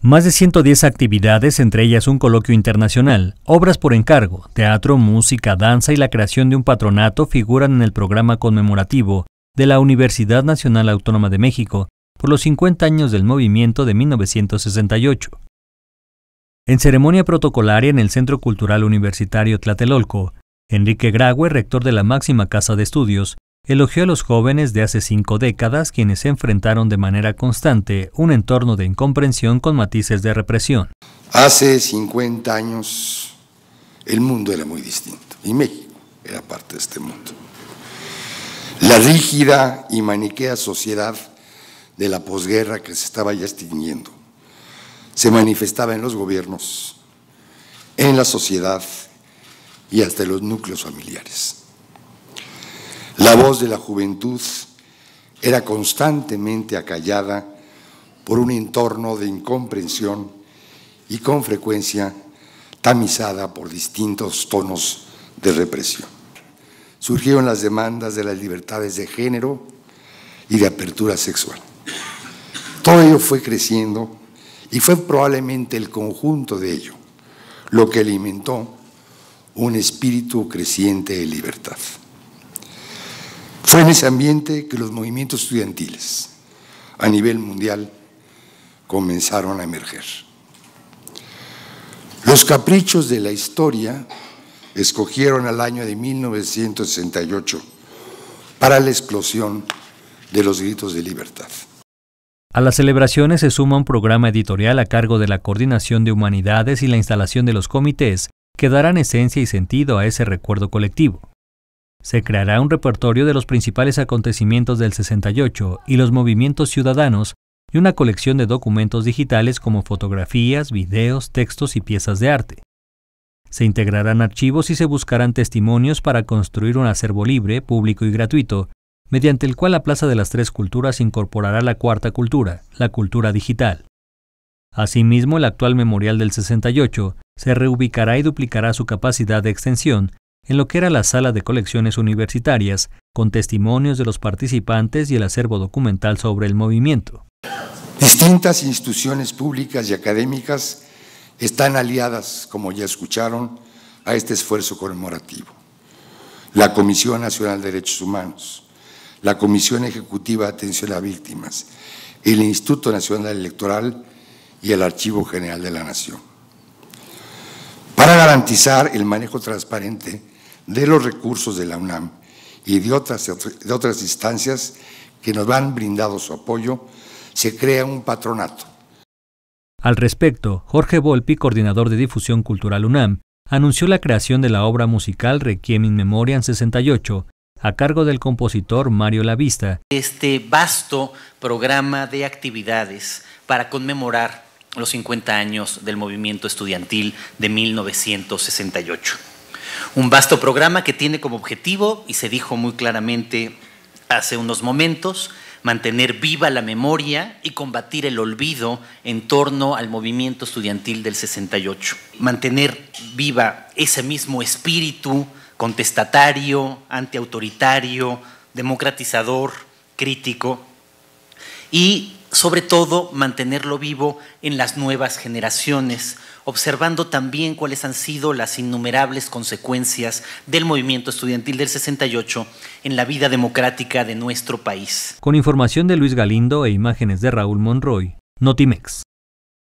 Más de 110 actividades, entre ellas un coloquio internacional, obras por encargo, teatro, música, danza y la creación de un patronato figuran en el programa conmemorativo de la Universidad Nacional Autónoma de México por los 50 años del movimiento de 1968. En ceremonia protocolaria en el Centro Cultural Universitario Tlatelolco, Enrique Graue, rector de la máxima casa de estudios, elogió a los jóvenes de hace cinco décadas quienes se enfrentaron de manera constante un entorno de incomprensión con matices de represión. Hace 50 años el mundo era muy distinto y México era parte de este mundo. La rígida y maniquea sociedad de la posguerra que se estaba ya extinguiendo se manifestaba en los gobiernos, en la sociedad y hasta en los núcleos familiares. La voz de la juventud era constantemente acallada por un entorno de incomprensión y con frecuencia tamizada por distintos tonos de represión. Surgieron las demandas de las libertades de género y de apertura sexual. Todo ello fue creciendo y fue probablemente el conjunto de ello lo que alimentó un espíritu creciente de libertad. Fue en ese ambiente que los movimientos estudiantiles a nivel mundial comenzaron a emerger. Los caprichos de la historia escogieron al año de 1968 para la explosión de los gritos de libertad. A las celebraciones se suma un programa editorial a cargo de la Coordinación de Humanidades y la instalación de los comités que darán esencia y sentido a ese recuerdo colectivo. Se creará un repertorio de los principales acontecimientos del 68 y los movimientos ciudadanos y una colección de documentos digitales como fotografías, videos, textos y piezas de arte. Se integrarán archivos y se buscarán testimonios para construir un acervo libre, público y gratuito, mediante el cual la Plaza de las Tres Culturas incorporará la cuarta cultura, la cultura digital. Asimismo, el actual Memorial del 68 se reubicará y duplicará su capacidad de extensión, en lo que era la sala de colecciones universitarias, con testimonios de los participantes y el acervo documental sobre el movimiento. Distintas instituciones públicas y académicas están aliadas, como ya escucharon, a este esfuerzo conmemorativo. La Comisión Nacional de Derechos Humanos, la Comisión Ejecutiva de Atención a Víctimas, el Instituto Nacional Electoral y el Archivo General de la Nación. Para garantizar el manejo transparente de los recursos de la UNAM y de otras, de otras instancias que nos han brindado su apoyo, se crea un patronato. Al respecto, Jorge Volpi, coordinador de difusión cultural UNAM, anunció la creación de la obra musical Requiem in Memoriam 68, a cargo del compositor Mario Lavista. Este vasto programa de actividades para conmemorar los 50 años del movimiento estudiantil de 1968. Un vasto programa que tiene como objetivo, y se dijo muy claramente hace unos momentos, mantener viva la memoria y combatir el olvido en torno al movimiento estudiantil del 68. Mantener viva ese mismo espíritu contestatario, antiautoritario, democratizador, crítico y sobre todo mantenerlo vivo en las nuevas generaciones, observando también cuáles han sido las innumerables consecuencias del movimiento estudiantil del 68 en la vida democrática de nuestro país. Con información de Luis Galindo e imágenes de Raúl Monroy, Notimex.